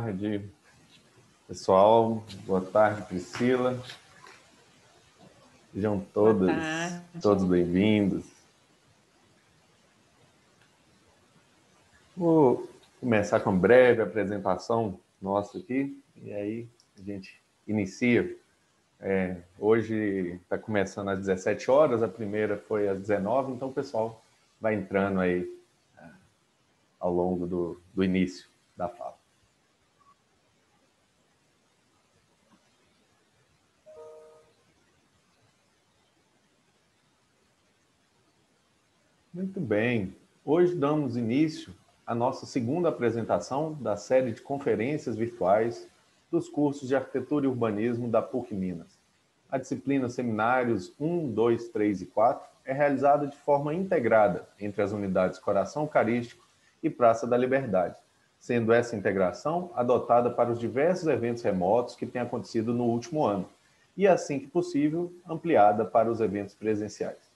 tarde, pessoal. Boa tarde, Priscila. Sejam todos, todos bem-vindos. Vou começar com uma breve apresentação nossa aqui, e aí a gente inicia. É, hoje está começando às 17 horas, a primeira foi às 19, então o pessoal vai entrando aí é, ao longo do, do início da fala. Muito bem. Hoje damos início à nossa segunda apresentação da série de conferências virtuais dos cursos de Arquitetura e Urbanismo da PUC Minas. A disciplina Seminários 1, 2, 3 e 4 é realizada de forma integrada entre as unidades Coração Eucarístico e Praça da Liberdade, sendo essa integração adotada para os diversos eventos remotos que têm acontecido no último ano, e assim que possível, ampliada para os eventos presenciais.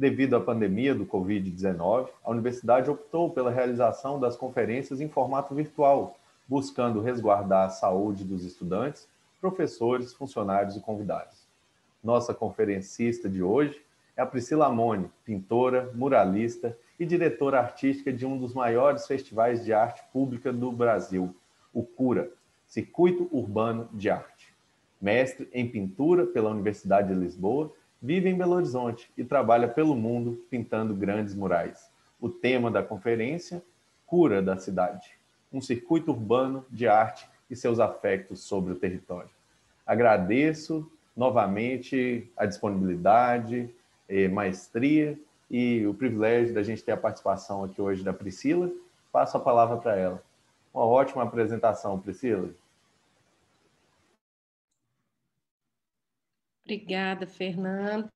Devido à pandemia do Covid-19, a universidade optou pela realização das conferências em formato virtual, buscando resguardar a saúde dos estudantes, professores, funcionários e convidados. Nossa conferencista de hoje é a Priscila Amoni, pintora, muralista e diretora artística de um dos maiores festivais de arte pública do Brasil, o CURA, Circuito Urbano de Arte. Mestre em pintura pela Universidade de Lisboa vive em Belo Horizonte e trabalha pelo mundo pintando grandes murais. O tema da conferência: Cura da Cidade um circuito urbano de arte e seus afetos sobre o território. Agradeço novamente a disponibilidade, eh, maestria e o privilégio da gente ter a participação aqui hoje da Priscila. Passo a palavra para ela. Uma ótima apresentação, Priscila. Obrigada, Fernando.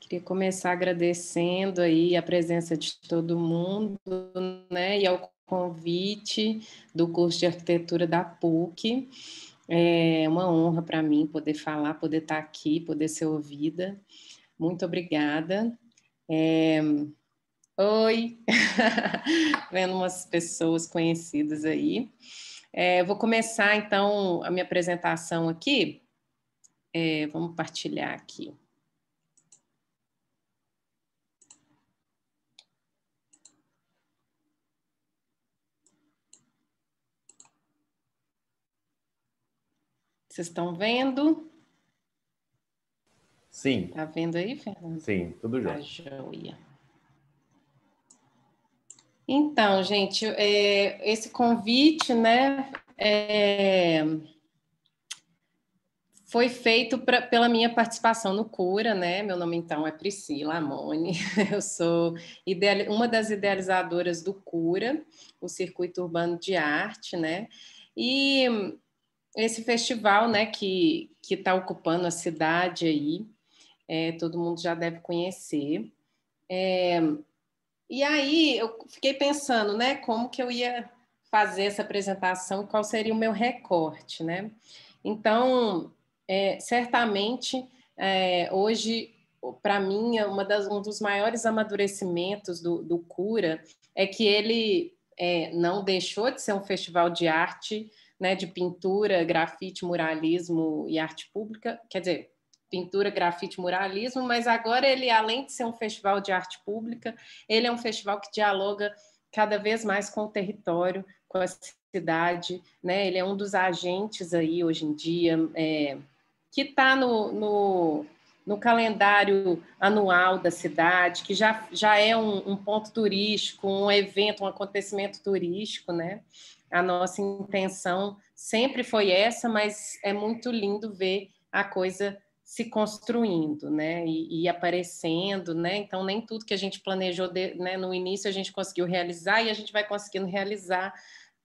Queria começar agradecendo aí a presença de todo mundo, né, e ao convite do curso de arquitetura da PUC. É uma honra para mim poder falar, poder estar tá aqui, poder ser ouvida. Muito obrigada. É... Oi! Vendo umas pessoas conhecidas aí. É, vou começar então a minha apresentação aqui é, vamos partilhar aqui. Vocês estão vendo? Sim. Tá vendo aí, Fernando? Sim, tudo já. Tá joia. Então, gente, é, esse convite, né? É, foi feito pra, pela minha participação no Cura, né? Meu nome então é Priscila Amoni, eu sou uma das idealizadoras do Cura, o Circuito Urbano de Arte, né? E esse festival, né, que que está ocupando a cidade aí, é, todo mundo já deve conhecer. É, e aí eu fiquei pensando, né, como que eu ia fazer essa apresentação, qual seria o meu recorte, né? Então é, certamente é, hoje para mim é das, um dos maiores amadurecimentos do, do Cura é que ele é, não deixou de ser um festival de arte, né, de pintura, grafite, muralismo e arte pública, quer dizer, pintura, grafite, muralismo, mas agora ele, além de ser um festival de arte pública, ele é um festival que dialoga cada vez mais com o território, com a cidade, né? Ele é um dos agentes aí hoje em dia é, que está no, no, no, calendário anual da cidade, que já, já é um, um ponto turístico, um evento, um acontecimento turístico, né? A nossa intenção sempre foi essa, mas é muito lindo ver a coisa se construindo, né, e, e, aparecendo, né, então nem tudo que a gente planejou de, né, no início a gente conseguiu realizar e a gente vai conseguindo realizar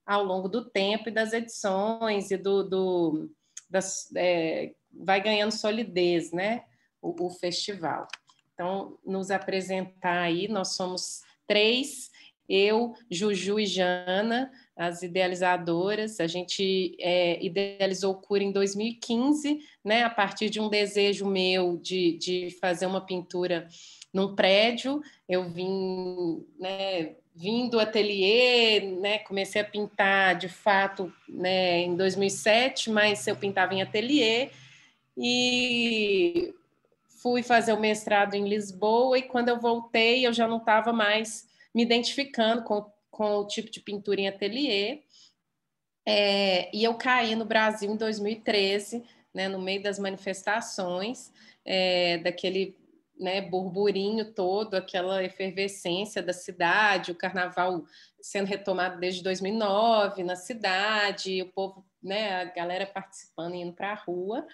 ao longo do tempo e das edições e do, do das, é, vai ganhando solidez, né? O, o, festival. Então, nos apresentar aí, nós somos três, eu, Juju e Jana, as idealizadoras. A gente é, idealizou o Cura em 2015, né? A partir de um desejo meu de, de fazer uma pintura num prédio, eu vim, né? vim do ateliê, né, comecei a pintar de fato né, em 2007, mas eu pintava em ateliê e fui fazer o mestrado em Lisboa e quando eu voltei eu já não estava mais me identificando com, com o tipo de pintura em ateliê é, e eu caí no Brasil em 2013, né, no meio das manifestações é, daquele né, burburinho todo, aquela efervescência da cidade, o carnaval sendo retomado desde 2009 na cidade, o povo, né, a galera participando e indo para a rua.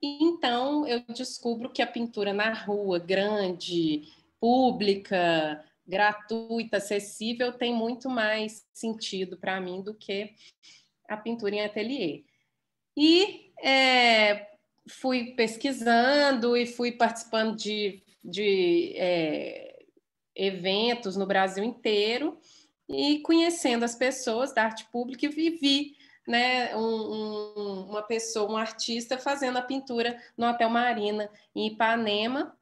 E, então eu descubro que a pintura na rua, grande, pública, gratuita, acessível, tem muito mais sentido para mim do que a pintura em ateliê. E é, fui pesquisando e fui participando de, de é, eventos no Brasil inteiro e conhecendo as pessoas da arte pública e vivi né, um, um, uma pessoa, um artista fazendo a pintura no Hotel Marina em Ipanema.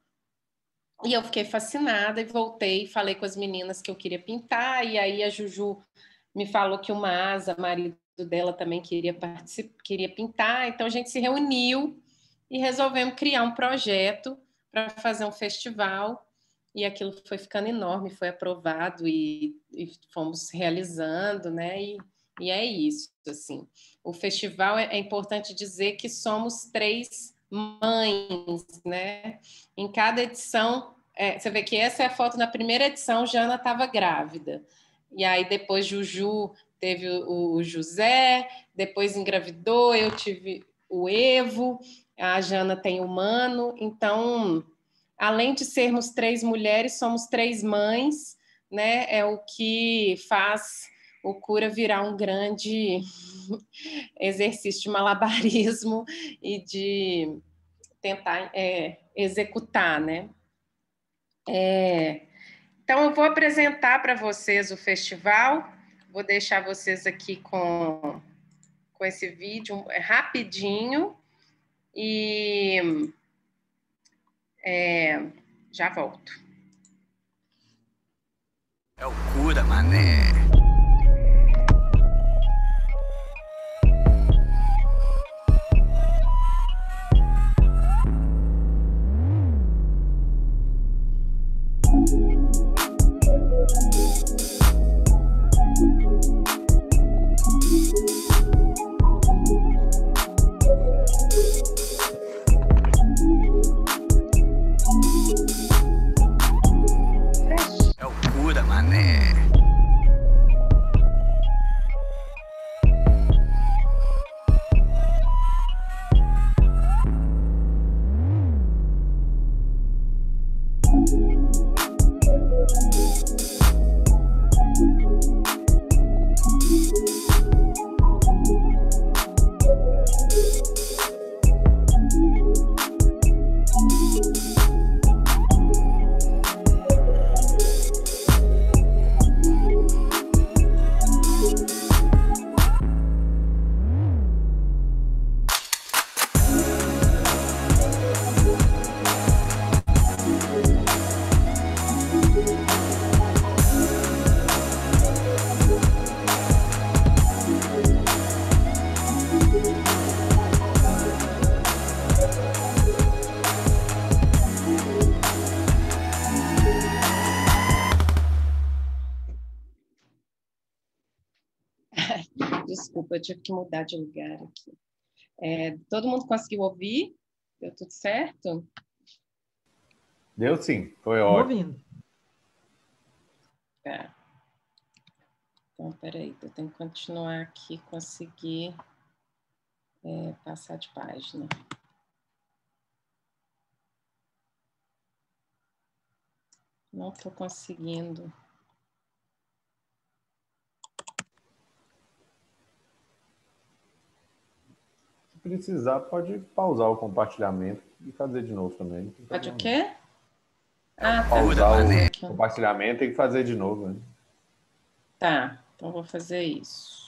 E eu fiquei fascinada e voltei, falei com as meninas que eu queria pintar, e aí a Juju me falou que o Masa, marido dela, também queria queria pintar, então a gente se reuniu e resolvemos criar um projeto para fazer um festival e aquilo foi ficando enorme, foi aprovado e, e fomos realizando, né? E, e, é isso, assim. O festival é, é importante dizer que somos três mães, né? Em cada edição, é, você vê que essa é a foto na primeira edição, Jana estava grávida. E aí depois Juju teve o, o José, depois engravidou, eu tive o Evo, a Jana tem humano. Então, além de sermos três mulheres, somos três mães, né? É o que faz o cura virar um grande exercício de malabarismo e de tentar é, executar, né? É, então, eu vou apresentar para vocês o festival, vou deixar vocês aqui com, com esse vídeo é, rapidinho e é, já volto. É o cura, mané. eu tive que mudar de lugar aqui. É, todo mundo conseguiu ouvir? Deu tudo certo? Deu sim, foi ótimo. Ouvindo. É. Então, peraí, eu tenho que continuar aqui, conseguir é, passar de página. Não estou conseguindo. precisar, pode pausar o compartilhamento e fazer de novo também. Pode o quê? É, ah, tá. Pausar o compartilhamento e fazer de novo. Né? Tá, então vou fazer isso.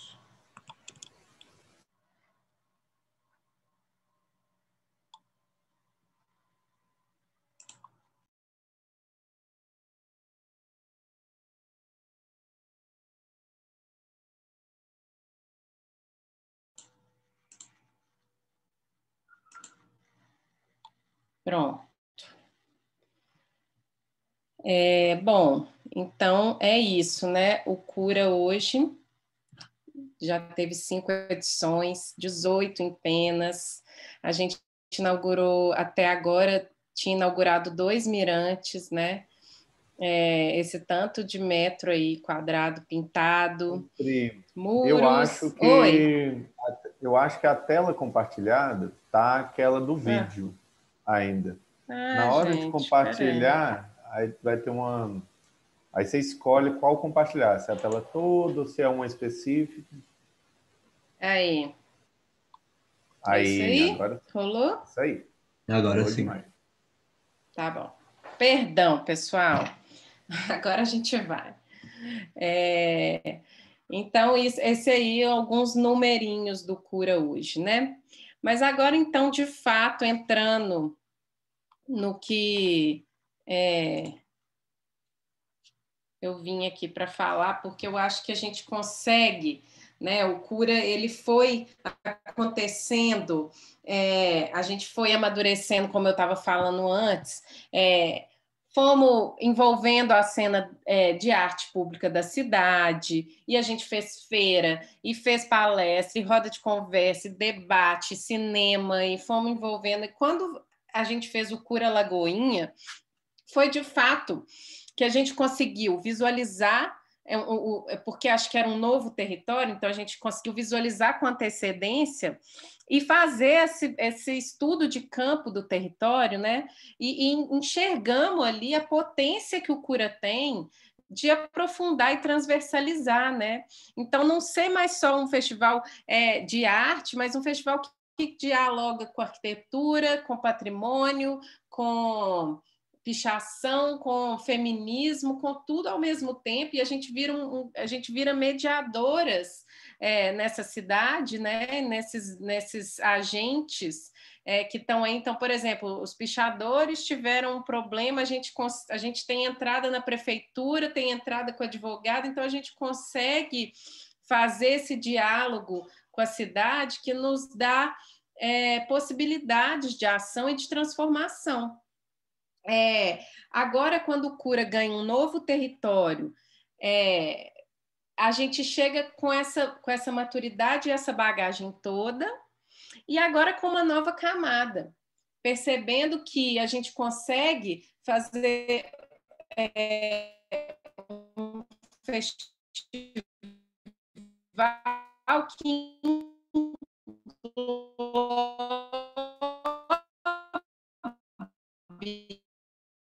Pronto. É, bom, então é isso, né? O Cura hoje já teve cinco edições, 18 em penas. A gente inaugurou até agora, tinha inaugurado dois mirantes, né? É, esse tanto de metro aí, quadrado, pintado. Muros. Eu acho que Oi. eu acho que a tela compartilhada tá aquela do ah. vídeo. Ah ainda. Ah, Na hora gente, de compartilhar, aí vai ter uma. Aí você escolhe qual compartilhar, se é a tela toda ou se é uma específica. Aí. É aí, aí? agora. Rolou? Isso aí. Agora Rolou sim. Demais. Tá bom. Perdão, pessoal. Agora a gente vai. É... Então, isso, esse aí alguns numerinhos do cura hoje, né? Mas agora, então, de fato, entrando no que é, eu vim aqui para falar, porque eu acho que a gente consegue, né? O cura ele foi acontecendo, é, a gente foi amadurecendo, como eu estava falando antes. É, fomos envolvendo a cena é, de arte pública da cidade, e a gente fez feira, e fez palestra, e roda de conversa, e debate, cinema, e fomos envolvendo. E quando a gente fez o Cura Lagoinha, foi de fato que a gente conseguiu visualizar é, o, é porque acho que era um novo território, então a gente conseguiu visualizar com antecedência e fazer esse, esse estudo de campo do território, né? E, e enxergamos ali a potência que o cura tem de aprofundar e transversalizar, né? Então, não ser mais só um festival é, de arte, mas um festival que, que dialoga com arquitetura, com patrimônio, com pichação, com feminismo, com tudo ao mesmo tempo, e a gente vira, um, a gente vira mediadoras é, nessa cidade, né? nesses, nesses agentes é, que estão aí. Então, por exemplo, os pichadores tiveram um problema, a gente, a gente tem entrada na prefeitura, tem entrada com advogado, então a gente consegue fazer esse diálogo com a cidade que nos dá é, possibilidades de ação e de transformação. É, agora, quando o cura ganha um novo território, é, a gente chega com essa, com essa maturidade e essa bagagem toda, e agora com uma nova camada, percebendo que a gente consegue fazer é, um festival que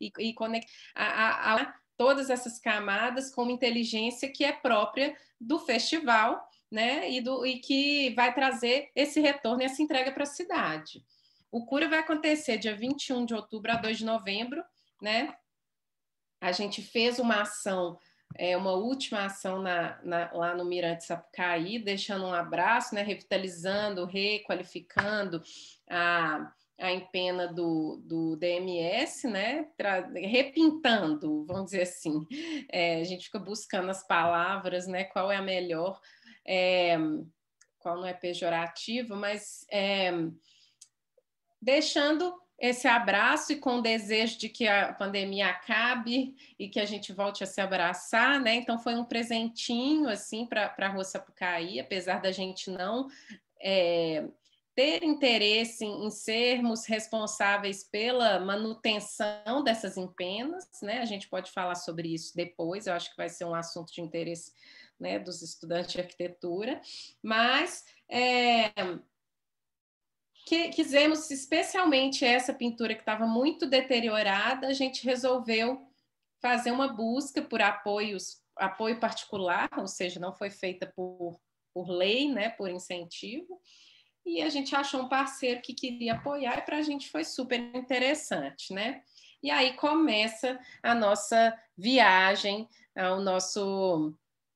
e, e conectar a, a, todas essas camadas com uma inteligência que é própria do festival, né? E, do, e que vai trazer esse retorno e essa entrega para a cidade. O Cura vai acontecer dia 21 de outubro a 2 de novembro, né? A gente fez uma ação é, uma última ação na, na, lá no Mirante Sapucaí, deixando um abraço, né, revitalizando, requalificando a a empena do, do DMS, né? repintando, vamos dizer assim. É, a gente fica buscando as palavras, né? Qual é a melhor, é, qual não é pejorativa, mas é, deixando esse abraço e com o desejo de que a pandemia acabe e que a gente volte a se abraçar, né? Então foi um presentinho assim para a Rua Sapucaí, apesar da gente não é, ter interesse em sermos responsáveis pela manutenção dessas empenas, né? A gente pode falar sobre isso depois, eu acho que vai ser um assunto de interesse né, dos estudantes de arquitetura, mas é, que, quisemos especialmente essa pintura que estava muito deteriorada, a gente resolveu fazer uma busca por apoios, apoio particular, ou seja, não foi feita por, por lei, né, por incentivo, e a gente achou um parceiro que queria apoiar e para a gente foi super interessante, né? E aí começa a nossa viagem, o nosso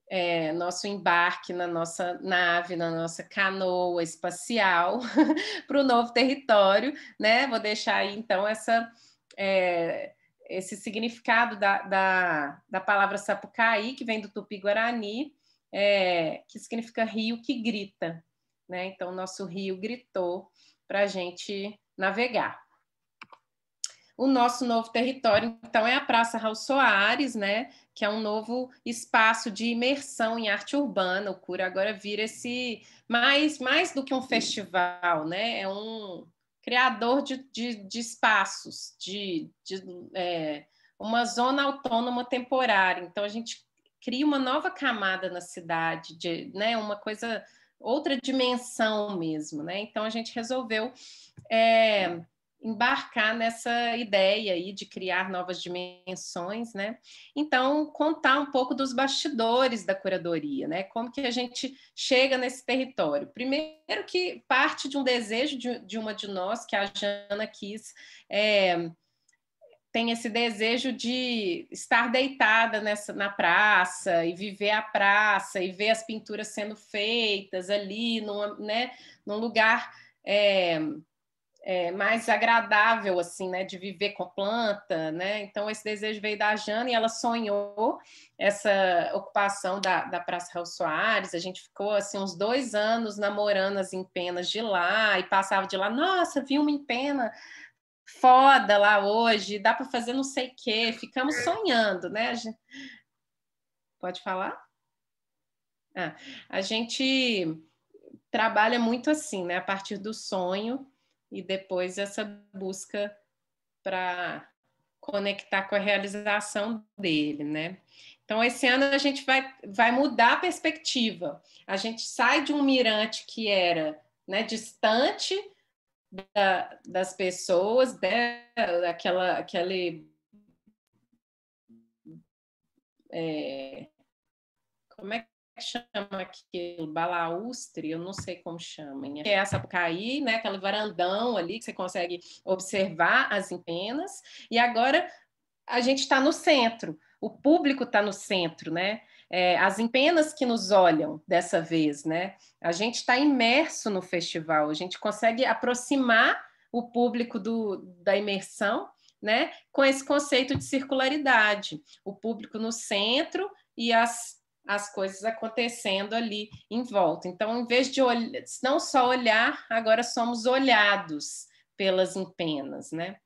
é, nosso embarque na nossa nave, na nossa canoa espacial para o novo território, né? Vou deixar aí então essa é, esse significado da, da, da, palavra sapucaí, que vem do tupi-guarani, é, que significa rio que grita, né? Então, nosso rio gritou para a gente navegar. O nosso novo território, então, é a Praça Raul Soares, né? Que é um novo espaço de imersão em arte urbana. O Cura agora vira esse mais, mais do que um festival, né? É um criador de, de, de espaços, de, de é, uma zona autônoma temporária. Então, a gente cria uma nova camada na cidade, de, né? Uma coisa outra dimensão mesmo, né? Então a gente resolveu é, embarcar nessa ideia aí de criar novas dimensões, né? Então contar um pouco dos bastidores da curadoria, né? Como que a gente chega nesse território? Primeiro que parte de um desejo de, de uma de nós que a Jana quis é, tem esse desejo de estar deitada nessa, na praça e viver a praça e ver as pinturas sendo feitas ali numa, né, num lugar é, é, mais agradável assim né de viver com planta né então esse desejo veio da Jana e ela sonhou essa ocupação da, da Praça Raul Soares a gente ficou assim uns dois anos namorando as empenas de lá e passava de lá nossa vi uma empena foda lá hoje, dá para fazer não sei o quê, ficamos sonhando, né? Pode falar? Ah, a gente trabalha muito assim, né? A partir do sonho e depois essa busca para conectar com a realização dele, né? Então, esse ano a gente vai, vai mudar a perspectiva. A gente sai de um mirante que era né, distante da, das pessoas, né? Aquela, aquele. É, como é que chama aquilo? Balaustre, eu não sei como chamam É essa cair, né? Aquele varandão ali que você consegue observar as empenas. E agora a gente está no centro, o público está no centro, né? é, as empenas que nos olham dessa vez, né? A gente está imerso no festival, a gente consegue aproximar o público do, da imersão, né? Com esse conceito de circularidade, o público no centro e as as coisas acontecendo ali em volta. Então, em vez de não só olhar, agora somos olhados pelas empenas, né?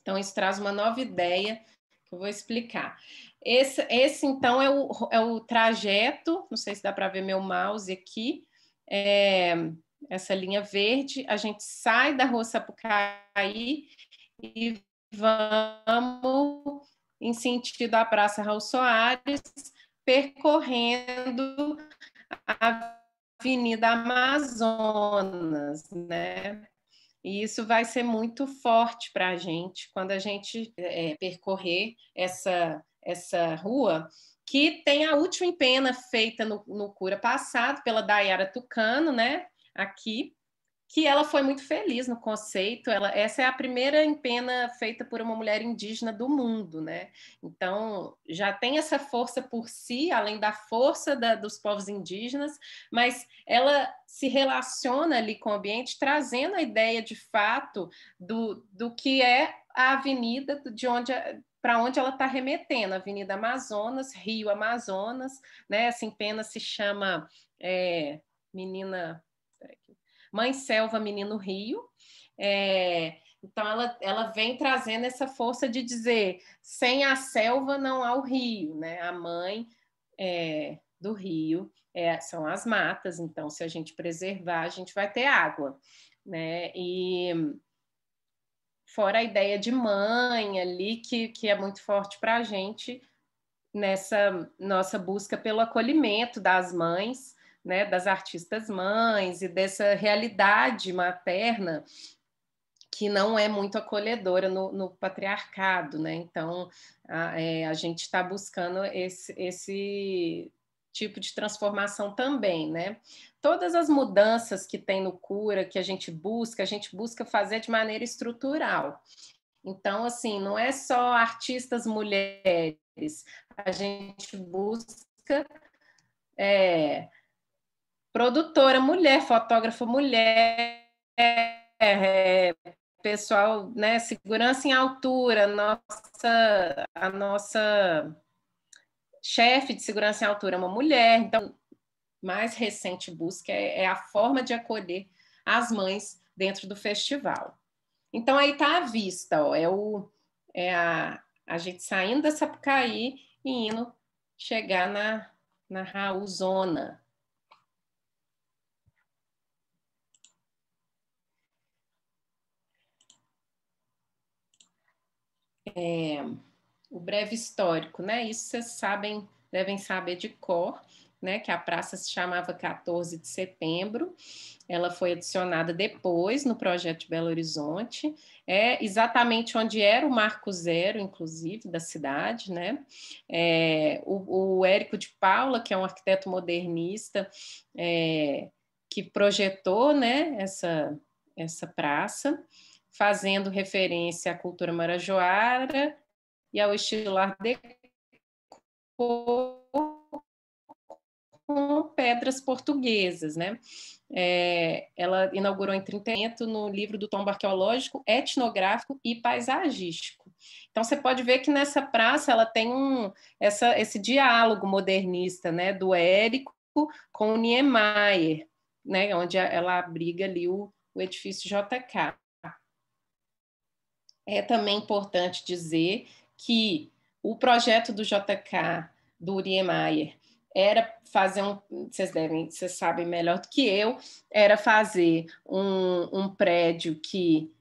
Então, isso traz uma nova ideia que eu vou explicar. Esse, esse então, é o, é o trajeto. Não sei se dá para ver meu mouse aqui. É, essa linha verde. A gente sai da Rua Sapucaí e vamos em sentido à Praça Raul Soares, percorrendo a Avenida Amazonas, né? E isso vai ser muito forte para a gente quando a gente é, percorrer essa essa rua, que tem a última empena feita no, no Cura passado pela Dayara Tucano, né? Aqui, que ela foi muito feliz no conceito. Ela, essa é a primeira empena feita por uma mulher indígena do mundo, né? Então já tem essa força por si, além da força da, dos povos indígenas, mas ela se relaciona ali com o ambiente, trazendo a ideia de fato do, do que é a avenida de onde para onde ela está remetendo, Avenida Amazonas, Rio Amazonas, né? Assim, pena se chama é, Menina Mãe Selva, Menino Rio. É, então, ela, ela vem trazendo essa força de dizer: sem a selva não há o rio, né? A mãe é, do rio é, são as matas, então, se a gente preservar, a gente vai ter água, né? E fora a ideia de mãe ali, que, que é muito forte para a gente nessa nossa busca pelo acolhimento das mães, né, das artistas mães e dessa realidade materna que não é muito acolhedora no, no patriarcado, né? Então a, é, a gente está buscando esse, esse tipo de transformação também, né? Todas as mudanças que tem no cura, que a gente busca, a gente busca fazer de maneira estrutural. Então, assim, não é só artistas mulheres, a gente busca é, produtora mulher, fotógrafa mulher, é, pessoal, né, segurança em altura, nossa, a nossa chefe de segurança em altura é uma mulher, então mais recente busca é, é a forma de acolher as mães dentro do festival. Então aí está à vista, ó, é, o, é a, a gente saindo da Sapucaí e indo chegar na, na Raul É o breve histórico, né? Isso vocês sabem, devem saber de cor, né? Que a praça se chamava 14 de setembro. Ela foi adicionada depois no projeto de Belo Horizonte. É exatamente onde era o Marco Zero, inclusive, da cidade, né? É, o, o, Érico de Paula, que é um arquiteto modernista, é, que projetou, né? Essa essa praça fazendo referência à cultura marajoara e ao estilar decor com pedras portuguesas, né? É, ela inaugurou em 30 no livro do tombo arqueológico, etnográfico e paisagístico. Então você pode ver que nessa praça ela tem um essa, esse diálogo modernista, né, do Érico com o Niemeyer, né, onde ela abriga ali o, o edifício JK. É também importante dizer que o projeto do JK, do Uriemeyer, era fazer um, vocês devem, vocês sabem melhor do que eu, era fazer um, um prédio que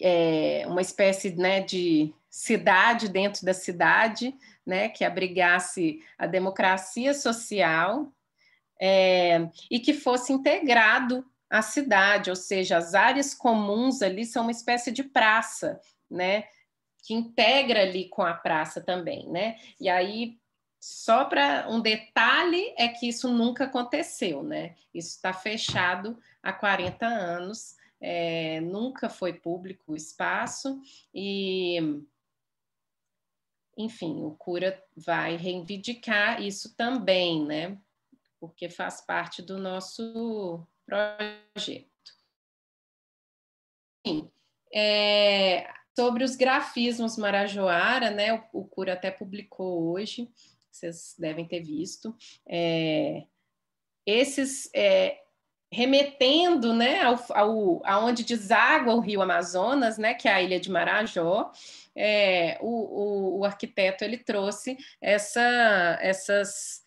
é uma espécie né, de cidade dentro da cidade, né, que abrigasse a democracia social é, e que fosse integrado à cidade, ou seja, as áreas comuns ali são uma espécie de praça, né, que integra ali com a praça também, né? E aí, só para um detalhe, é que isso nunca aconteceu, né? Isso está fechado há 40 anos, é, nunca foi público o espaço e enfim, o cura vai reivindicar isso também, né? Porque faz parte do nosso projeto. Enfim, é, sobre os grafismos Marajoara, né? O, o Cura até publicou hoje, vocês devem ter visto. É, esses é, remetendo, né, ao, ao aonde deságua o Rio Amazonas, né, que é a ilha de Marajó, é, o, o, o arquiteto ele trouxe essa, essas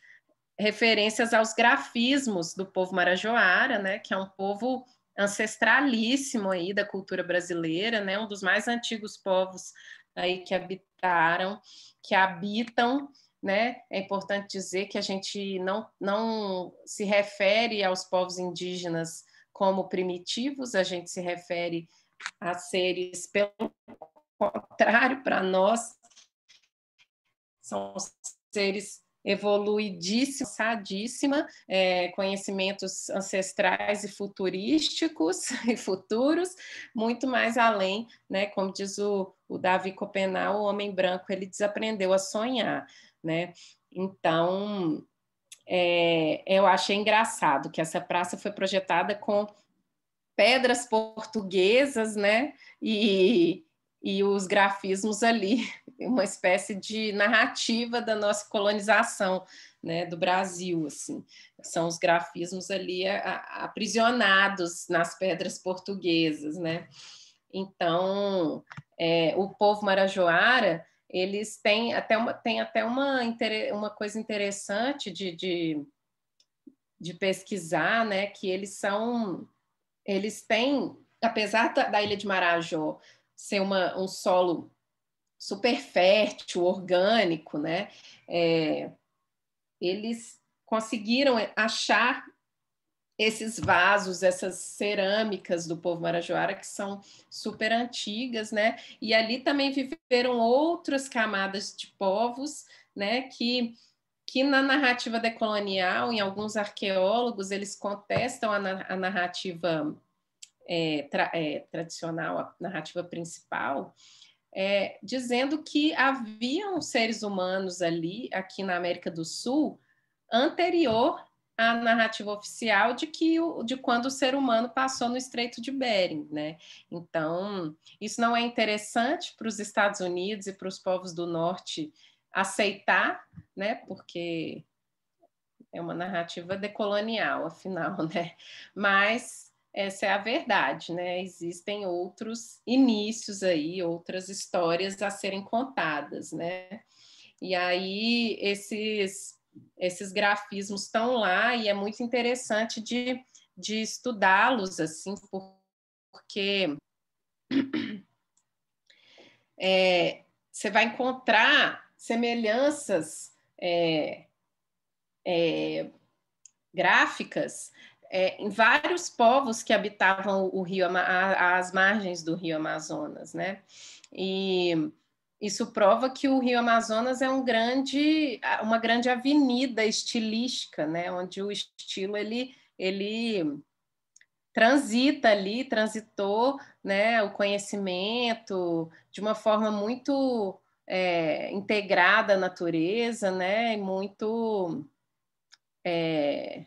referências aos grafismos do povo marajoara, né, que é um povo ancestralíssimo aí da cultura brasileira, né? Um dos mais antigos povos aí que habitaram, que habitam, né? É importante dizer que a gente não, não se refere aos povos indígenas como primitivos, a gente se refere a seres pelo contrário para nós são seres evoluidíssima, sadíssima, é, conhecimentos ancestrais e futurísticos e futuros, muito mais além, né? Como diz o, o Davi Copenal, o homem branco, ele desaprendeu a sonhar, né? Então, é, eu achei engraçado que essa praça foi projetada com pedras portuguesas, né? E e os grafismos ali, uma espécie de narrativa da nossa colonização né, do Brasil. Assim. São os grafismos ali é, aprisionados nas pedras portuguesas. Né? Então, é, o povo marajoara eles têm até uma, têm até uma, uma coisa interessante de, de, de pesquisar, né, que eles são eles têm apesar da, ilha de Marajó ser uma, um solo super fértil, orgânico, né? É, eles conseguiram achar esses vasos, essas cerâmicas do povo marajoara que são super antigas, né? E ali também viveram outras camadas de povos, né? Que que na narrativa decolonial, em alguns arqueólogos, eles contestam a, na a narrativa é, tra, é, tradicional, a narrativa principal, é, dizendo que haviam seres humanos ali, aqui na América do Sul, anterior à narrativa oficial de que o, de quando o ser humano passou no Estreito de Bering, né? Então, isso não é interessante para os Estados Unidos e para os povos do Norte aceitar, né? Porque é uma narrativa decolonial, afinal, né? Mas essa é a verdade, né? Existem outros inícios aí, outras histórias a serem contadas, né? E aí esses esses grafismos estão lá e é muito interessante de, de estudá-los assim, porque é, você vai encontrar semelhanças é, é, gráficas é, em vários povos que habitavam o rio as margens do rio Amazonas, né? E isso prova que o rio Amazonas é um grande, uma grande avenida estilística, né? Onde o estilo ele, ele transita ali, transitou, né? O conhecimento de uma forma muito é, integrada à natureza, né? E muito é,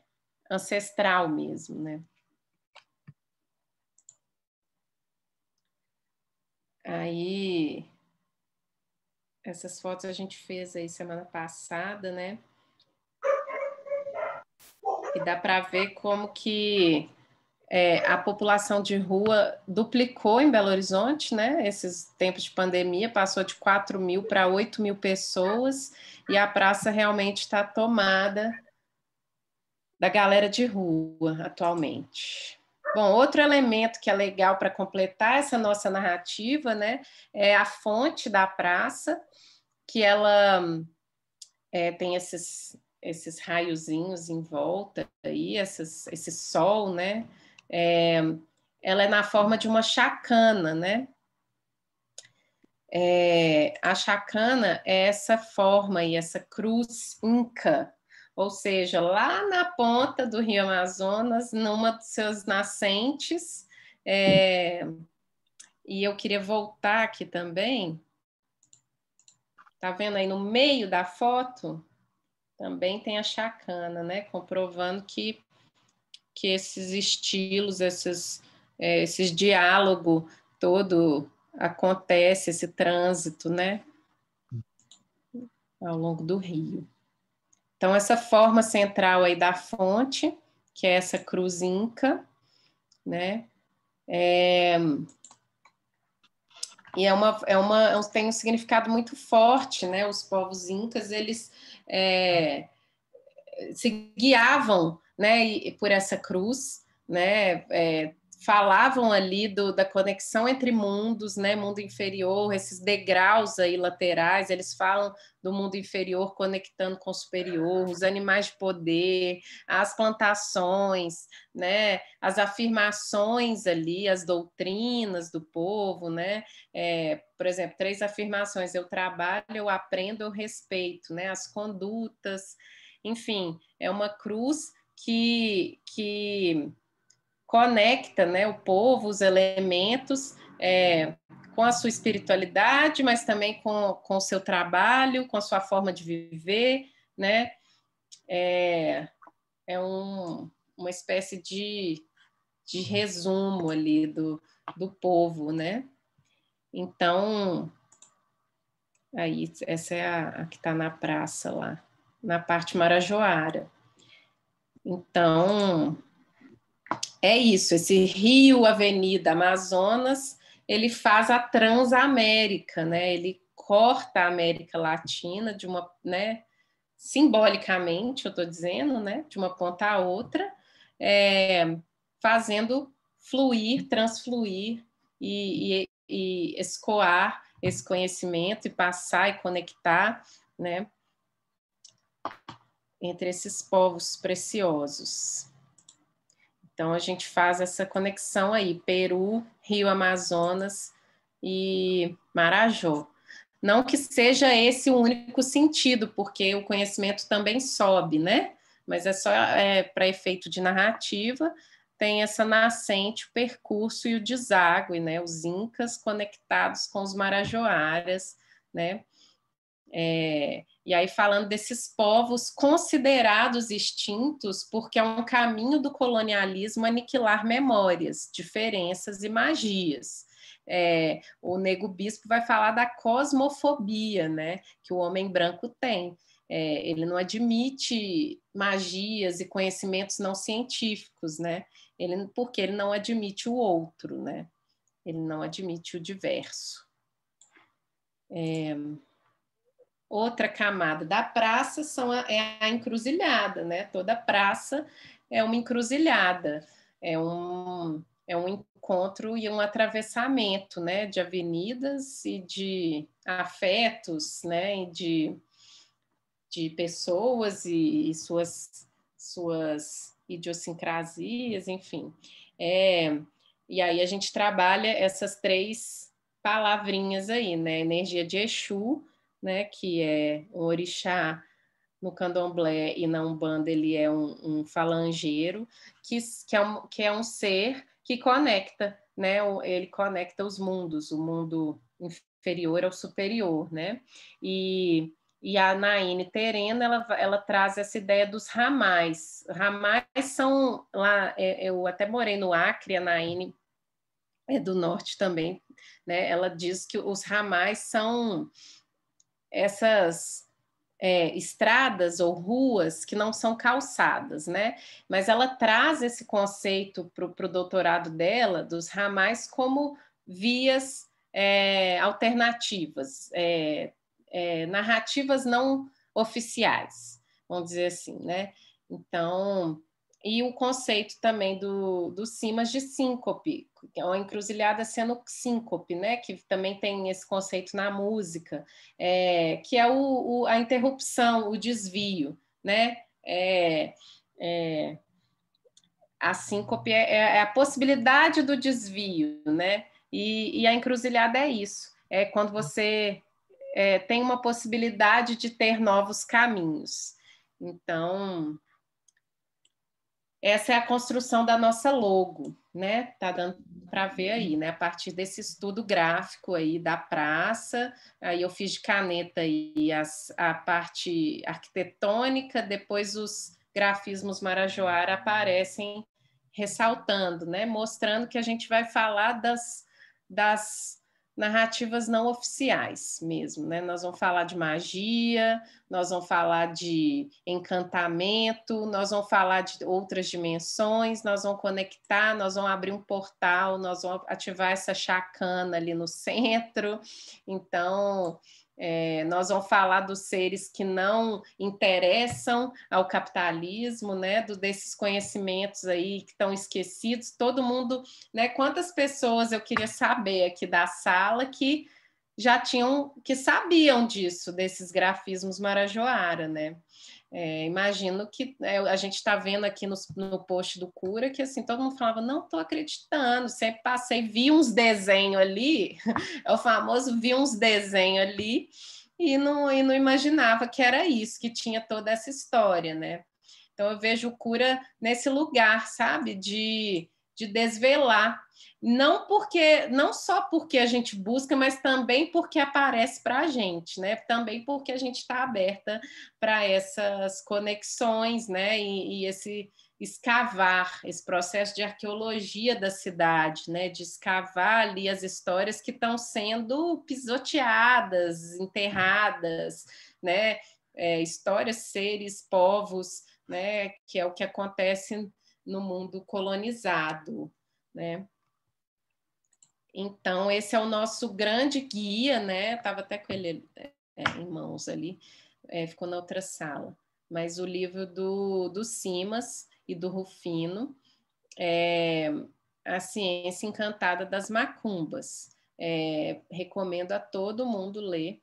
ancestral mesmo, né? Aí, essas fotos a gente fez aí semana passada, né? E dá para ver como que é, a população de rua duplicou em Belo Horizonte, né? Esses tempos de pandemia, passou de 4 mil para 8 mil pessoas e a praça realmente está tomada da galera de rua atualmente. Bom, outro elemento que é legal para completar essa nossa narrativa, né, é a fonte da praça, que ela é, tem esses, esses raiozinhos em volta aí, esse sol, né, é, ela é na forma de uma chacana, né, é, a chacana é essa forma e essa cruz inca ou seja, lá na ponta do Rio Amazonas, numa de seus nascentes. É, e eu queria voltar aqui também. Tá vendo aí no meio da foto? Também tem a chacana, né? Comprovando que, que esses estilos, esses, é, esses diálogo todo acontece, esse trânsito, né? Ao longo do rio. Então, essa forma central aí da fonte, que é essa cruz inca, né? É... E é uma, é uma, é tem um significado muito forte, né? Os povos incas, eles é, se guiavam né, por essa cruz, né? É, falavam ali do, da conexão entre mundos, né? Mundo inferior, esses degraus aí laterais, eles falam do mundo inferior conectando com o superior, os animais de poder, as plantações, né? As afirmações ali, as doutrinas do povo, né? É, por exemplo, três afirmações: eu trabalho, eu aprendo, eu respeito, né? As condutas, enfim, é uma cruz que que conecta né, o povo, os elementos, é, com a sua espiritualidade, mas também com, com o seu trabalho, com a sua forma de viver, né? É, é um, uma espécie de, de resumo ali do, do povo, né? Então, aí, essa é a, a que está na praça lá, na parte marajoara. Então, é isso, esse rio, avenida, Amazonas, ele faz a Transamérica, né? Ele corta a América Latina de uma, né? Simbolicamente, eu estou dizendo, né? De uma ponta a outra, é, fazendo fluir, transfluir e, e, e escoar esse conhecimento e passar e conectar, né? Entre esses povos preciosos. Então a gente faz essa conexão aí, Peru, Rio Amazonas e Marajó. Não que seja esse o único sentido, porque o conhecimento também sobe, né? Mas é só é, para efeito de narrativa, tem essa nascente, o percurso e o deságue, né? Os incas conectados com os marajoaras, né? É, e aí, falando desses povos considerados extintos, porque é um caminho do colonialismo aniquilar memórias, diferenças e magias. É, o Nego Bispo vai falar da cosmofobia, né, que o homem branco tem. É, ele não admite magias e conhecimentos não científicos, né? Ele, porque ele não admite o outro, né? Ele não admite o diverso. É... Outra camada da praça são a, é a encruzilhada, né? Toda praça é uma encruzilhada, é um, é um encontro e um atravessamento, né? De avenidas e de afetos, né? E de, de pessoas e, e suas, suas idiosincrasias, enfim. É, e aí a gente trabalha essas três palavrinhas aí, né? Energia de Exu, né, que é um orixá no candomblé e na umbanda ele é um, um falangeiro, que, que, é um, que é um ser que conecta, né, ele conecta os mundos, o mundo inferior ao superior, né, e... E a Naine Terena, ela, ela traz essa ideia dos ramais. Ramais são, lá, é, eu até morei no Acre, a Naine é do norte também, né? Ela diz que os ramais são essas é, estradas ou ruas que não são calçadas, né? Mas ela traz esse conceito para o doutorado dela, dos ramais, como vias é, alternativas, é, é narrativas não oficiais, vamos dizer assim, né? Então, e o conceito também do, do cimas de síncope, que é uma encruzilhada sendo síncope, né? que também tem esse conceito na música, é, que é o, o, a interrupção, o desvio. Né? É, é, a síncope é, é, é a possibilidade do desvio, né? e, e a encruzilhada é isso, é quando você é, tem uma possibilidade de ter novos caminhos. Então, essa é a construção da nossa logo, né? Tá dando para ver aí, né? A partir desse estudo gráfico aí da praça, aí eu fiz de caneta aí as, a parte arquitetônica, depois os grafismos Marajoara aparecem ressaltando, né? Mostrando que a gente vai falar das, das narrativas não oficiais mesmo, né? Nós vamos falar de magia, nós vamos falar de encantamento, nós vamos falar de outras dimensões, nós vamos conectar, nós vamos abrir um portal, nós vamos ativar essa chacana ali no centro. Então, é, nós vamos falar dos seres que não interessam ao capitalismo, né, do, desses conhecimentos aí que estão esquecidos. Todo mundo, né, quantas pessoas eu queria saber aqui da sala que já tinham, que sabiam disso, desses grafismos marajoara, né? É, imagino que é, a gente está vendo aqui no, no post do Cura que assim todo mundo falava não estou acreditando, sempre passei vi uns desenhos ali, é o famoso vi uns desenhos ali e não, e não imaginava que era isso, que tinha toda essa história, né? Então eu vejo o Cura nesse lugar, sabe, de de desvelar. Não porque, não só porque a gente busca, mas também porque aparece para a gente, né? Também porque a gente está aberta para essas conexões, né? E, e esse escavar esse processo de arqueologia da cidade, né, de escavar ali as histórias que estão sendo pisoteadas, enterradas, né, é, histórias, seres, povos, né, que é o que acontece no mundo colonizado, né? Então, esse é o nosso grande guia, né? Estava até com ele é, é, em mãos ali, é, ficou na outra sala. Mas o livro do, do Simas e do Rufino é A Ciência Encantada das Macumbas. É, recomendo a todo mundo ler,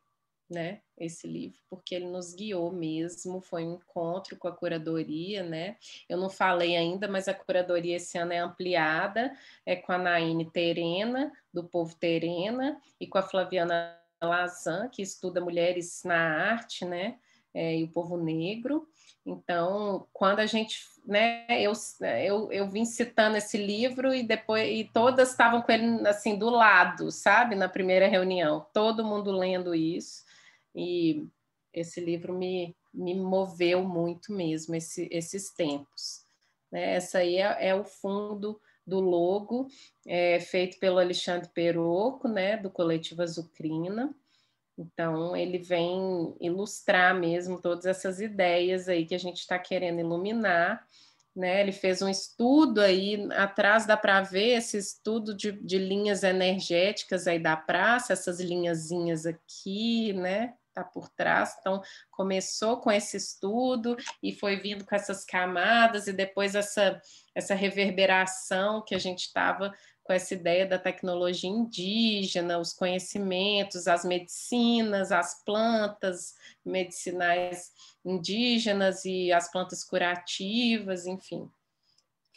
né? esse livro, porque ele nos guiou mesmo, foi um encontro com a curadoria, né? Eu não falei ainda, mas a curadoria esse ano é ampliada, é com a Naine Terena, do povo Terena, e com a Flaviana Lazan, que estuda mulheres na arte, né? É, e o povo negro. Então, quando a gente, né, eu, eu, eu vim citando esse livro e depois e todas estavam com ele assim do lado, sabe, na primeira reunião, todo mundo lendo isso e esse livro me, me moveu muito mesmo esse, esses tempos. Né? Essa aí é, é o fundo do logo, é, feito pelo Alexandre Peroco, né, do coletivo Azucrina. Então, ele vem ilustrar mesmo todas essas ideias aí que a gente está querendo iluminar. Né? Ele fez um estudo aí, atrás dá para ver esse estudo de, de linhas energéticas aí da praça, essas linhazinhas aqui, né? está por trás. Então, começou com esse estudo e foi vindo com essas camadas e depois essa, essa reverberação que a gente estava com essa ideia da tecnologia indígena, os conhecimentos, as medicinas, as plantas medicinais indígenas e as plantas curativas, enfim.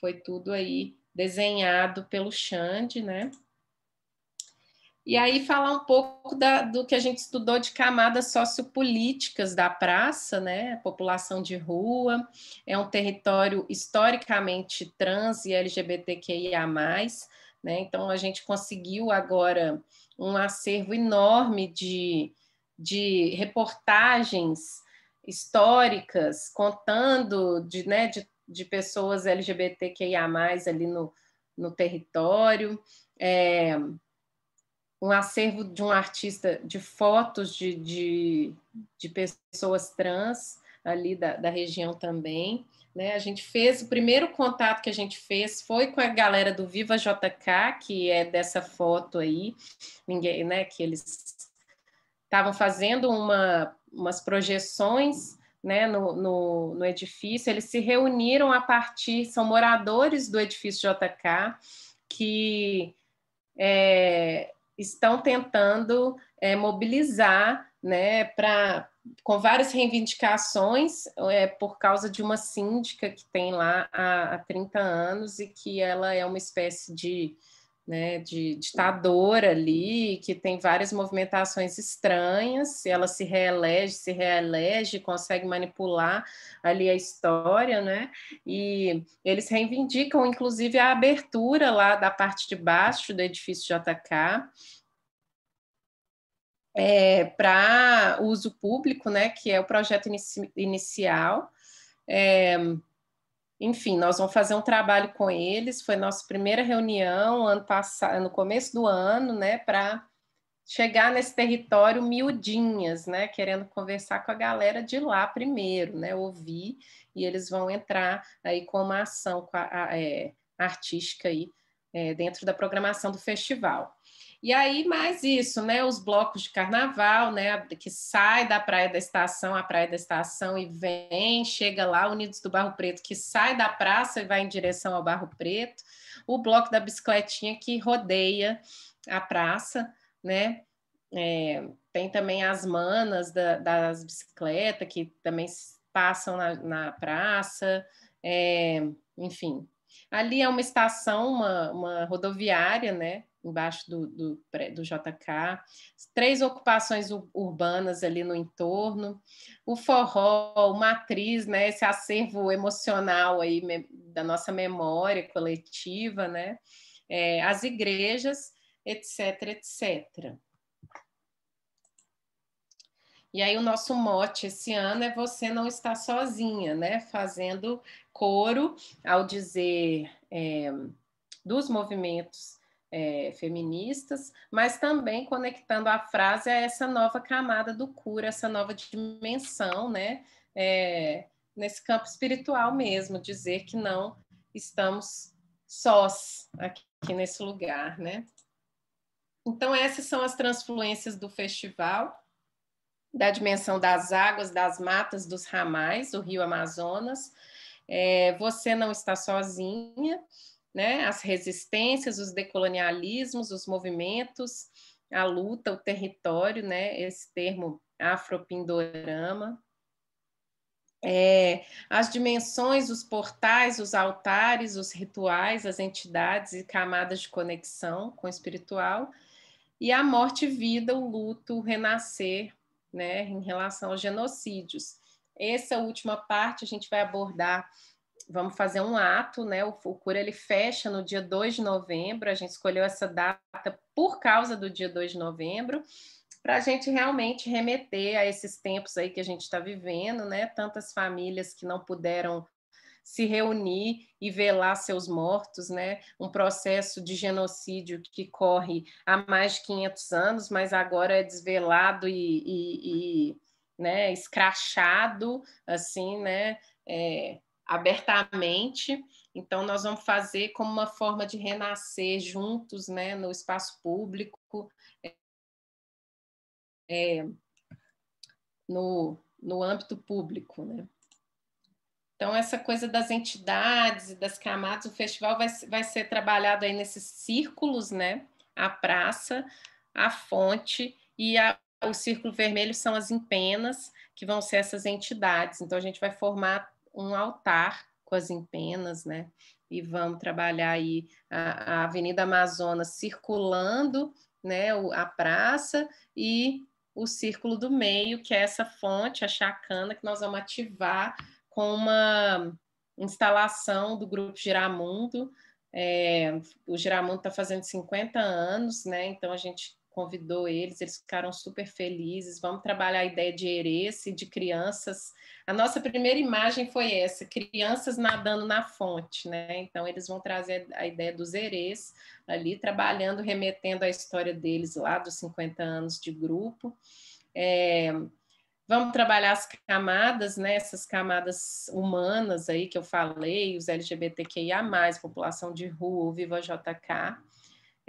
Foi tudo aí desenhado pelo Xande, né? e aí falar um pouco da, do que a gente estudou de camadas sociopolíticas da praça, né? População de rua, é um território historicamente trans e LGBTQIA. Né? Então, a gente conseguiu agora um acervo enorme de, de reportagens históricas contando de, né, de, de pessoas LGBTQIA ali no, no território. É, um acervo de um artista de fotos de, de, de pessoas trans ali da, da região também. Né? A gente fez, o primeiro contato que a gente fez foi com a galera do Viva JK, que é dessa foto aí, ninguém, né? Que eles estavam fazendo uma, umas projeções né, no, no, no edifício, eles se reuniram a partir, são moradores do edifício JK, que é, estão tentando é, mobilizar né, pra, com várias reivindicações é, por causa de uma síndica que tem lá há, há 30 anos e que ela é uma espécie de né, de ditador tá ali, que tem várias movimentações estranhas, e ela se reelege, se reelege, consegue manipular ali a história, né? E eles reivindicam, inclusive, a abertura lá da parte de baixo do edifício JK, é, eh, para uso público, né, que é o projeto inici inicial. É, enfim, nós vamos fazer um trabalho com eles. Foi nossa primeira reunião ano passado, no começo do ano, né, para chegar nesse território miudinhas, né, querendo conversar com a galera de lá primeiro, né, ouvir e eles vão entrar aí com uma ação com a, a, é, artística aí é, dentro da programação do festival. E aí, mais isso, né? Os blocos de carnaval, né? Que sai da Praia da Estação, a Praia da Estação e vem, chega lá, Unidos do Barro Preto, que sai da praça e vai em direção ao Barro Preto. O bloco da bicicletinha que rodeia a praça, né? É, tem também as manas da, das bicicletas que também passam na, na praça, é, enfim. Ali é uma estação, uma, uma rodoviária, né? embaixo do, do, do JK, três ocupações urbanas ali no entorno, o forró, o matriz, né, esse acervo emocional aí da nossa memória coletiva, né, é, as igrejas, etc, etc. E aí o nosso mote esse ano é você não está sozinha, né? Fazendo coro ao dizer é, dos movimentos é, feministas, mas também conectando a frase a essa nova camada do cura, essa nova dimensão, né? É, nesse campo espiritual mesmo, dizer que não estamos sós aqui, aqui nesse lugar, né? Então, essas são as transfluências do festival, da dimensão das águas, das matas, dos ramais, do rio Amazonas. É, você não está sozinha né, as resistências, os decolonialismos, os movimentos, a luta, o território, né, esse termo afropindorama. É, as dimensões, os portais, os altares, os rituais, as entidades e camadas de conexão com o espiritual, e a morte e vida, o luto, o renascer, né, em relação aos genocídios. Essa última parte a gente vai abordar vamos fazer um ato, né? O, o Cura ele fecha no dia 2 de novembro, a gente escolheu essa data por causa do dia 2 de novembro, para a gente realmente remeter a esses tempos aí que a gente está vivendo, né? Tantas famílias que não puderam se reunir e velar seus mortos, né? Um processo de genocídio que corre há mais de 500 anos, mas agora é desvelado e, e, e né? escrachado, assim, né? É abertamente. Então, nós vamos fazer como uma forma de renascer juntos, né, no espaço público, é, é, no, no âmbito público, né. Então, essa coisa das entidades e das camadas, o festival vai, vai ser trabalhado aí nesses círculos, né, a praça, a fonte e a, o círculo vermelho são as empenas, que vão ser essas entidades. Então, a gente vai formar um altar com as empenas, né? E vamos trabalhar aí a, a Avenida Amazonas circulando, né? A praça e o círculo do meio, que é essa fonte, a chacana, que nós vamos ativar com uma instalação do Grupo Giramundo. É, o Giramundo está fazendo 50 anos, né? Então a gente convidou eles, eles ficaram super felizes. Vamos trabalhar a ideia de eresse, de crianças. A nossa primeira imagem foi essa, crianças nadando na fonte, né? Então eles vão trazer a ideia dos herês ali trabalhando, remetendo à história deles lá dos 50 anos de grupo. É, vamos trabalhar as camadas, né? Essas camadas humanas aí que eu falei, os LGBTQIA+, população de rua, o Viva JK.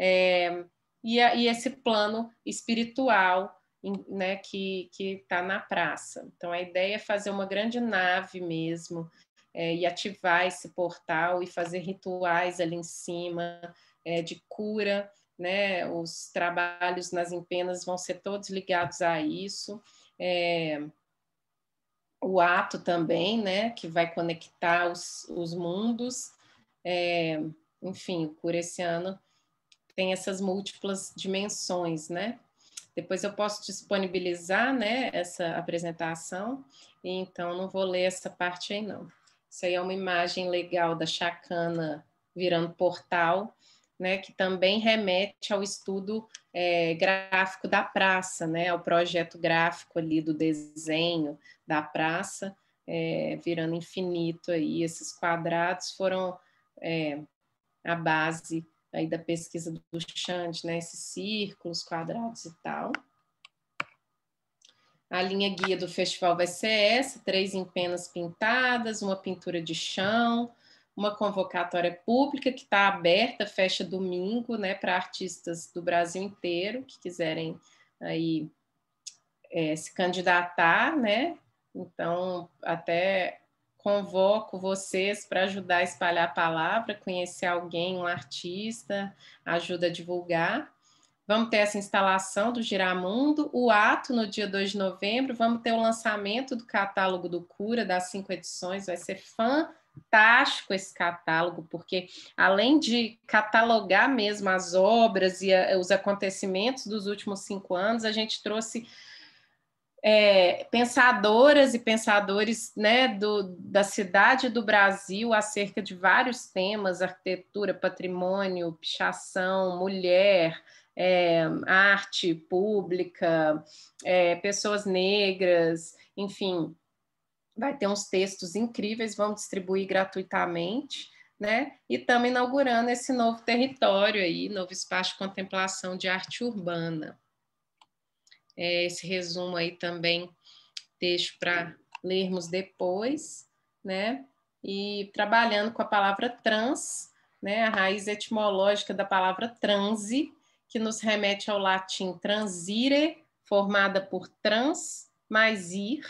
É, e, a, e esse plano espiritual né, que está na praça. Então, a ideia é fazer uma grande nave mesmo é, e ativar esse portal e fazer rituais ali em cima é, de cura. Né? Os trabalhos nas empenas vão ser todos ligados a isso. É, o ato também, né, que vai conectar os, os mundos. É, enfim, por cura esse ano tem essas múltiplas dimensões, né? Depois eu posso disponibilizar, né, essa apresentação, então não vou ler essa parte aí não. Isso aí é uma imagem legal da chacana virando portal, né, que também remete ao estudo é, gráfico da praça, né, ao projeto gráfico ali do desenho da praça, é, virando infinito aí. Esses quadrados foram é, a base aí da pesquisa do Chante, né, esses círculos, quadrados e tal. A linha guia do festival vai ser essa: três empenas pintadas, uma pintura de chão, uma convocatória pública que está aberta, fecha domingo, né, para artistas do Brasil inteiro que quiserem aí é, se candidatar, né? Então, até convoco vocês para ajudar a espalhar a palavra, conhecer alguém, um artista, ajuda a divulgar. Vamos ter essa instalação do Giramundo, o ato no dia 2 de novembro, vamos ter o lançamento do catálogo do Cura, das cinco edições, vai ser fantástico esse catálogo, porque além de catalogar mesmo as obras e a, os acontecimentos dos últimos cinco anos, a gente trouxe é, pensadoras e pensadores né, do, da cidade do Brasil acerca de vários temas: arquitetura, patrimônio, pichação, mulher, é, arte pública, é, pessoas negras, enfim. Vai ter uns textos incríveis, vão distribuir gratuitamente. Né? E estamos inaugurando esse novo território aí, novo espaço de contemplação de arte urbana. É, esse resumo aí também deixo para lermos depois, né? E trabalhando com a palavra trans, né? A raiz etimológica da palavra transe, que nos remete ao latim transire, formada por trans mais ir,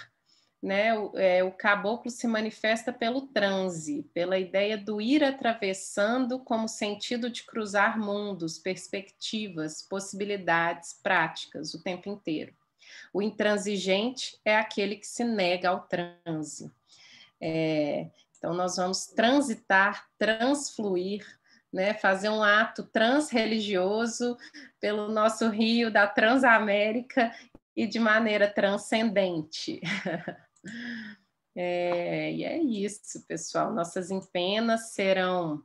né, o, é, o caboclo se manifesta pelo transe, pela ideia do ir atravessando como sentido de cruzar mundos, perspectivas, possibilidades, práticas o tempo inteiro. O intransigente é aquele que se nega ao transe. É, então, nós vamos transitar, transfluir, né, fazer um ato transreligioso pelo nosso rio da Transamérica e de maneira transcendente. É, e é isso, pessoal. Nossas empenas serão.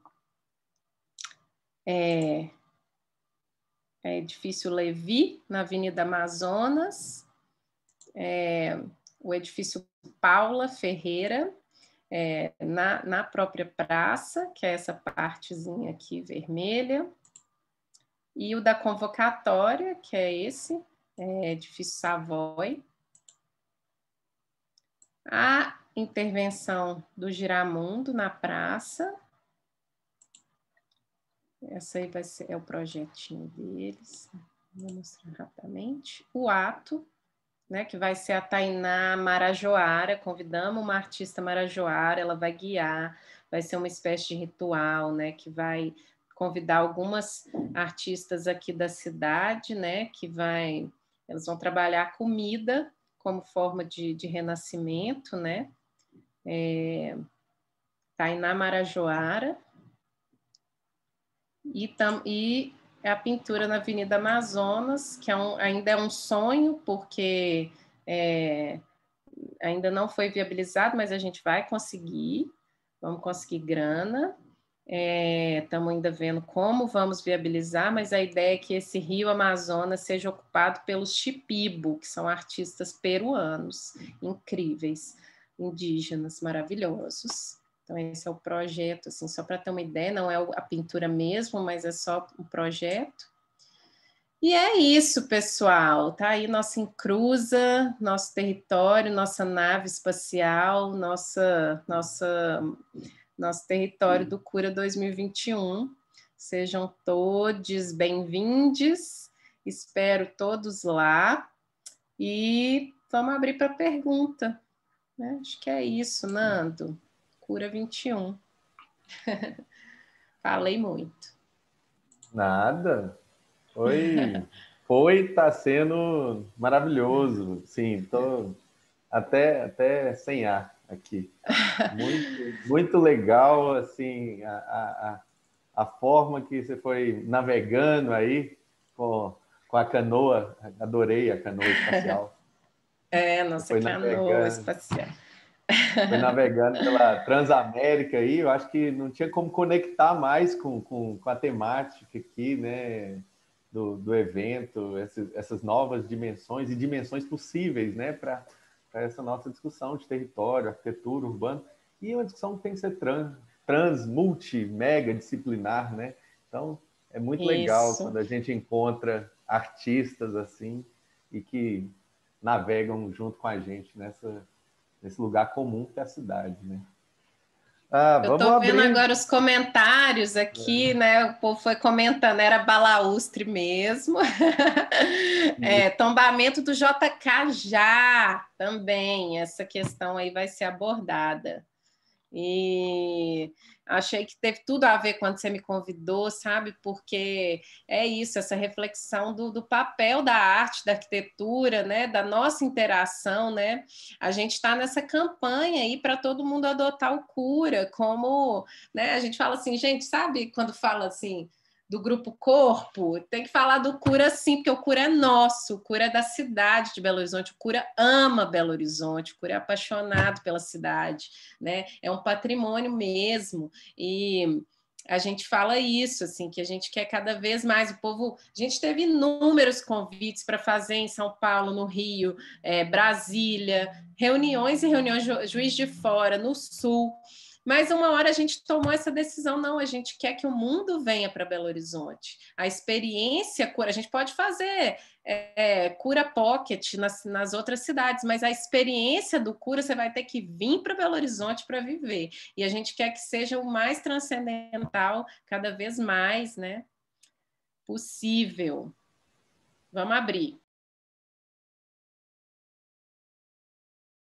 É, é edifício Levi, na Avenida Amazonas, é, o edifício Paula Ferreira, é, na, na própria praça, que é essa partezinha aqui vermelha, e o da convocatória, que é esse, é, edifício Savoy, a intervenção do Giramundo na praça. Essa aí vai ser, é o projetinho deles. Vou mostrar rapidamente. O ato, né, que vai ser a Tainá Marajoara. Convidamos uma artista marajoara, ela vai guiar, vai ser uma espécie de ritual, né, que vai convidar algumas artistas aqui da cidade, né, que vai elas vão trabalhar comida como forma de, de renascimento, né? É, Tainá Marajoara. E, tam, e é a pintura na Avenida Amazonas, que é um, ainda é um sonho, porque é, ainda não foi viabilizado, mas a gente vai conseguir, vamos conseguir grana. Estamos é, ainda vendo como vamos viabilizar, mas a ideia é que esse rio Amazonas seja ocupado pelos Chipibo, que são artistas peruanos incríveis, indígenas maravilhosos. Então, esse é o projeto, assim, só para ter uma ideia, não é a pintura mesmo, mas é só um projeto. E é isso, pessoal. Tá aí nossa encruza, nosso território, nossa nave espacial, nossa, nossa nosso território do Cura 2021. Sejam todos bem-vindos, espero todos lá. E vamos abrir para pergunta. Né? Acho que é isso, Nando. Cura 21. Falei muito. Nada. Oi. Foi, está sendo maravilhoso. Sim, tô até, até sem ar aqui. Muito, muito legal, assim, a, a, a, forma que você foi navegando aí com, com a canoa. Adorei a canoa espacial. É, nossa foi canoa espacial. Foi navegando pela Transamérica aí, eu acho que não tinha como conectar mais com, com, com a temática aqui, né? Do, do evento, essas novas dimensões e dimensões possíveis, né? Para essa nossa discussão de território, arquitetura, urbano, e é uma discussão que tem que ser trans, trans multi, mega disciplinar, né? Então, é muito Isso. legal quando a gente encontra artistas assim e que navegam junto com a gente nessa, nesse lugar comum que é a cidade, né? Ah, eu tô abrir. vendo agora os comentários aqui, é. né? O povo foi comentando, era balaustre mesmo. é, tombamento do JK já também, essa questão aí vai ser abordada. E achei que teve tudo a ver quando você me convidou, sabe? Porque é isso, essa reflexão do, do papel da arte, da arquitetura, né? Da nossa interação, né? A gente está nessa campanha aí para todo mundo adotar o cura, como, né? A gente fala assim, gente, sabe quando fala assim, do grupo Corpo, tem que falar do Cura sim, porque o Cura é nosso, o Cura é da cidade de Belo Horizonte, o Cura ama Belo Horizonte, o Cura é apaixonado pela cidade, né? É um patrimônio mesmo e a gente fala isso, assim, que a gente quer cada vez mais. O povo, a gente teve inúmeros convites para fazer em São Paulo, no Rio, é, Brasília, reuniões e reuniões, Juiz de Fora, no Sul. Mas uma hora a gente tomou essa decisão, não, a gente quer que o mundo venha para Belo Horizonte. A experiência cura, a gente pode fazer é, é, cura pocket nas, nas outras cidades, mas a experiência do cura você vai ter que vir para Belo Horizonte para viver. E a gente quer que seja o mais transcendental, cada vez mais, né? Possível. Vamos abrir.